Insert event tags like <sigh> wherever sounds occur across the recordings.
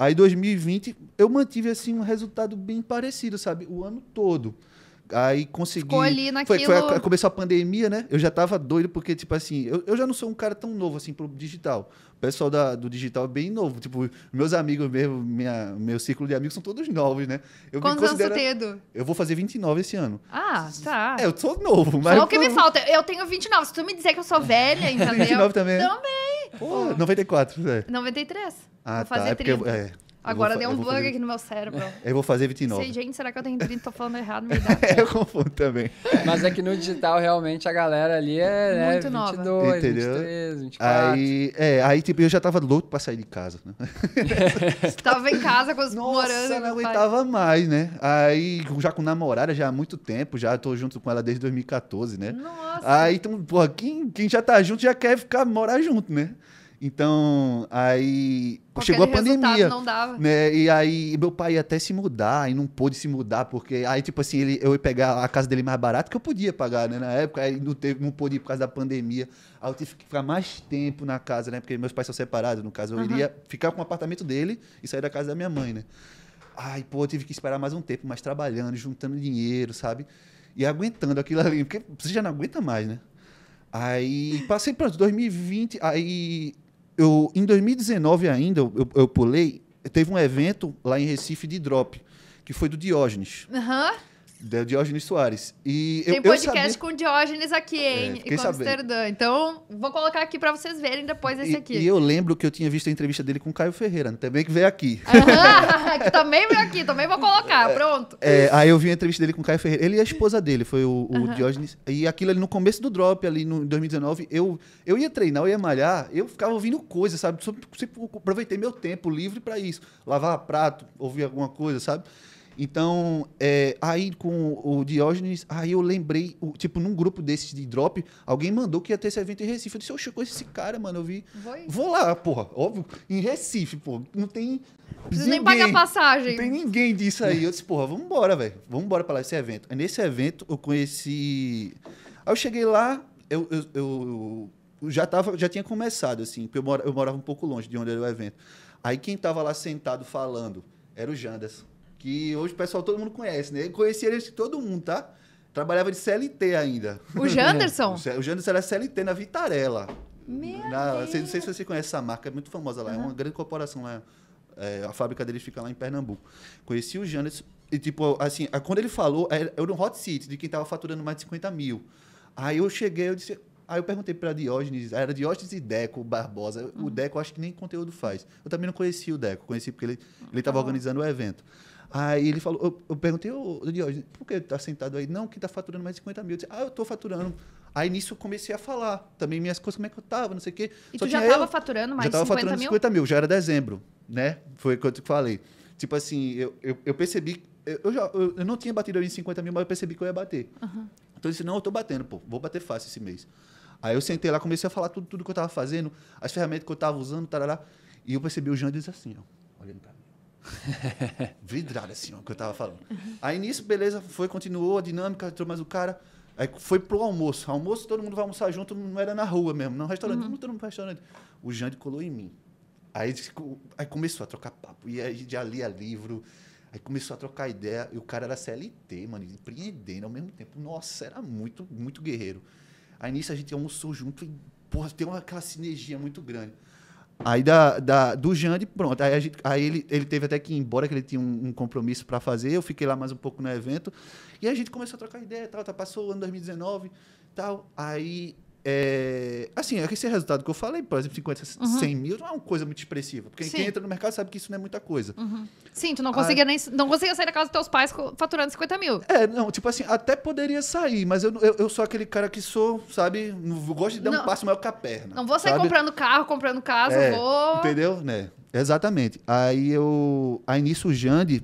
Aí 2020 eu mantive assim um resultado bem parecido, sabe? O ano todo. Aí consegui. Ficou ali naquilo... foi, foi a, começou a pandemia, né? Eu já tava doido, porque, tipo assim, eu, eu já não sou um cara tão novo assim pro digital. O pessoal da, do digital é bem novo. Tipo, meus amigos mesmo, minha, meu círculo de amigos são todos novos, né? Eu Quantos considero... você tem, Eu vou fazer 29 esse ano. Ah, tá. É, eu sou novo, mas. Só o que me falta. Eu tenho 29. Se tu me dizer que eu sou velha, <laughs> entendeu? 29 também. Né? Também. Pô, 94. É. 93. Ah, Vou tá, fazer tá. 30. É porque, é, Agora deu um bug fazer... aqui no meu cérebro. <laughs> Eu vou fazer 29. Sei, gente, será que eu tenho 30? Tô falando errado, me <laughs> dá. É, eu confundo também. Mas é que no digital, realmente, a galera ali é né, Muito né, 22, Entendeu? 23, 24. Aí, é, aí tipo, eu já tava louco pra sair de casa. Né? <laughs> tava em casa com os Nossa, morando. não aguentava pai. mais, né? Aí, já com namorada, já há muito tempo, já tô junto com ela desde 2014, né? Nossa. Aí, então, porra, quem, quem já tá junto já quer ficar, morar junto, né? Então, aí Qualquer chegou a pandemia. Não dava. Né? E aí meu pai ia até se mudar e não pôde se mudar, porque aí, tipo assim, ele, eu ia pegar a casa dele mais barato que eu podia pagar, né? Na época, aí não, teve, não pôde ir por causa da pandemia. Aí eu tive que ficar mais tempo na casa, né? Porque meus pais são separados, no caso, eu uhum. iria ficar com o apartamento dele e sair da casa da minha mãe, né? Ai, pô, eu tive que esperar mais um tempo, mas trabalhando, juntando dinheiro, sabe? E aguentando aquilo ali, porque você já não aguenta mais, né? Aí passei para 2020, aí eu, em 2019 ainda, eu, eu pulei, teve um evento lá em Recife de drop, que foi do Diógenes. Aham. Uhum de Diógenes Soares. E Tem eu, podcast eu sabia... com Diógenes aqui, é, hein? É, e com Amsterdã. Então, vou colocar aqui para vocês verem depois esse e, aqui. E eu lembro que eu tinha visto a entrevista dele com o Caio Ferreira, né? também que veio aqui. <laughs> que também veio aqui, também vou colocar, é, pronto. É, aí eu vi a entrevista dele com o Caio Ferreira. Ele e a esposa dele, foi o, o Diógenes. E aquilo ali no começo do drop, ali no, em 2019, eu, eu ia treinar, eu ia malhar, eu ficava ouvindo coisas, sabe? Sempre tipo, aproveitei meu tempo livre para isso. Lavar prato, ouvir alguma coisa, sabe? Então, é, aí com o Diógenes, aí eu lembrei, o, tipo, num grupo desses de drop, alguém mandou que ia ter esse evento em Recife. Eu disse, eu chegou esse cara, mano, eu vi. Vai. Vou lá, porra, óbvio, em Recife, porra. Não tem. Precisa ninguém, nem pagar passagem. Não tem ninguém disso aí. Eu disse, porra, vamos embora, velho. Vamos embora pra lá esse evento. Aí nesse evento eu conheci. Aí eu cheguei lá, eu, eu, eu já, tava, já tinha começado, assim, porque eu morava, eu morava um pouco longe de onde era o evento. Aí quem estava lá sentado falando era o Janderson que hoje o pessoal todo mundo conhece, né? Eu ele de todo mundo, tá? Trabalhava de CLT ainda. O Janderson? <laughs> o Janderson era CLT na Vitarela. Meu na, Deus. Não sei se você conhece essa marca, é muito famosa lá, uhum. é uma grande corporação lá. É, a fábrica dele fica lá em Pernambuco. Conheci o Janderson e, tipo, assim, quando ele falou, é, era um hot seat de quem tava faturando mais de 50 mil. Aí eu cheguei, eu disse, Aí eu perguntei para Diógenes, era Diógenes e Deco Barbosa. Uhum. O hum. Deco acho que nem conteúdo faz. Eu também não conhecia o Deco, conheci porque ele estava uhum. organizando o evento. Aí ele falou, eu, eu perguntei, ô Diógenes, por que tá sentado aí? Não, que tá faturando mais de 50 mil. Eu disse, ah, eu tô faturando. Aí nisso eu comecei a falar também minhas coisas, como é que eu tava, não sei o quê. E Só tu já tava eu, faturando mais de 50 mil? Já tava faturando mil? 50 mil, já era dezembro, né? Foi o que eu te falei. Tipo assim, eu, eu, eu percebi, eu, já, eu, não tinha batido em 50 mil, mas eu percebi que eu ia bater. Uhum. Então eu disse, não, eu tô batendo, pô, vou bater fácil esse mês. Aí eu sentei lá, comecei a falar tudo, tudo que eu tava fazendo, as ferramentas que eu tava usando, tarará. E eu percebi o Jean diz assim, ó, olhando pra mim. <laughs> Vidrado assim, ó, que eu tava falando. Aí nisso, beleza, foi, continuou a dinâmica, mas o cara. Aí foi pro almoço. Almoço, todo mundo vai almoçar junto, não era na rua mesmo, não restaurante, uhum. todo mundo no restaurante. O Jande colou em mim. Aí, aí começou a trocar papo. E aí a já lia livro. Aí começou a trocar ideia. E o cara era CLT, mano, empreendendo ao mesmo tempo. Nossa, era muito, muito guerreiro. Aí nisso a gente almoçou junto e, porra, tem uma, aquela sinergia muito grande. Aí da, da, do Jande, pronto. Aí, gente, aí ele, ele teve até que ir embora, que ele tinha um, um compromisso para fazer. Eu fiquei lá mais um pouco no evento. E a gente começou a trocar ideia, tal, tá, passou o ano 2019, tal. Aí é, assim, é esse resultado que eu falei, por exemplo, 50, uhum. 100 mil, não é uma coisa muito expressiva. Porque Sim. quem entra no mercado sabe que isso não é muita coisa. Uhum. Sim, tu não ah, conseguia, ah, nem, não conseguia sair da casa dos teus pais faturando 50 mil. É, não, tipo assim, até poderia sair, mas eu, eu, eu sou aquele cara que sou, sabe, não, gosto de dar não, um passo maior que a perna. Não vou sair sabe? comprando carro, comprando casa, é, vou... Entendeu? Né? Exatamente. Aí eu... Aí nisso o Jande,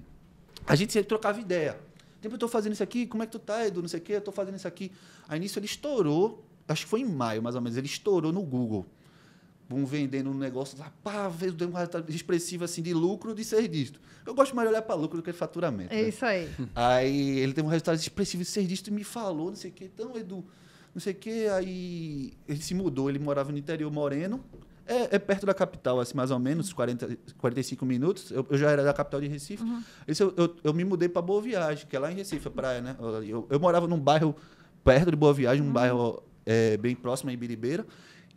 a gente sempre trocava ideia. Tempo eu tô fazendo isso aqui, como é que tu tá, Edu? Não sei o quê, eu tô fazendo isso aqui. Aí nisso ele estourou acho que foi em maio mais ou menos, ele estourou no Google. Vão vendendo um negócio lá, pá, veio deu uma expressiva assim de lucro de ser disto. Eu gosto mais de olhar para lucro do que faturamento. É né? isso aí. Aí ele teve um resultado expressivo de ser disto e me falou, não sei o que, então, Edu, não sei o que, aí ele se mudou, ele morava no interior moreno, é, é, perto da capital, assim, mais ou menos, 40, 45 minutos. Eu, eu já era da capital de Recife. Uhum. eu, eu, eu, me mudei para Boa Viagem, que é lá em Recife, a praia, né? Eu, eu morava num bairro perto de Boa Viagem, um uhum. bairro é, bem próxima, em Biribeira.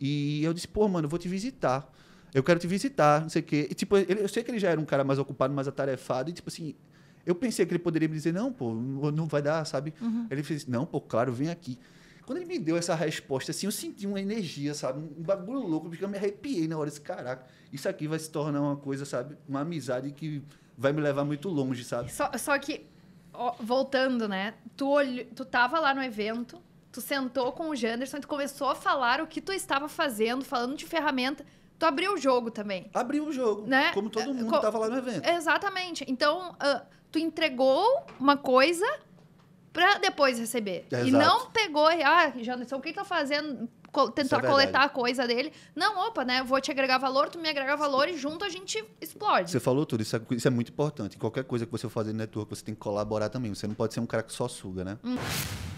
E eu disse, pô, mano, eu vou te visitar. Eu quero te visitar, não sei o quê. E, tipo, ele, eu sei que ele já era um cara mais ocupado, mais atarefado. E, tipo assim, eu pensei que ele poderia me dizer, não, pô, não vai dar, sabe? Uhum. Ele fez, não, pô, claro, vem aqui. Quando ele me deu essa resposta, assim, eu senti uma energia, sabe? Um bagulho louco, porque eu me arrepiei na hora. Disse, caraca, isso aqui vai se tornar uma coisa, sabe? Uma amizade que vai me levar muito longe, sabe? Só, só que, ó, voltando, né? Tu, olh... tu tava lá no evento, tu sentou com o Janderson e tu começou a falar o que tu estava fazendo, falando de ferramenta. Tu abriu o jogo também. Abriu o jogo, né? Como todo é, mundo estava Co lá no evento. Exatamente. Então, uh, tu entregou uma coisa para depois receber. Exato. E não pegou e, ah, Janderson, o que tá fazendo? Co é tentar é coletar a coisa dele. Não, opa, né? Eu vou te agregar valor, tu me agrega valor e junto a gente explode. Você falou tudo, isso é, isso é muito importante. Qualquer coisa que você for fazer no network, você tem que colaborar também. Você não pode ser um cara que só suga, né? Hum.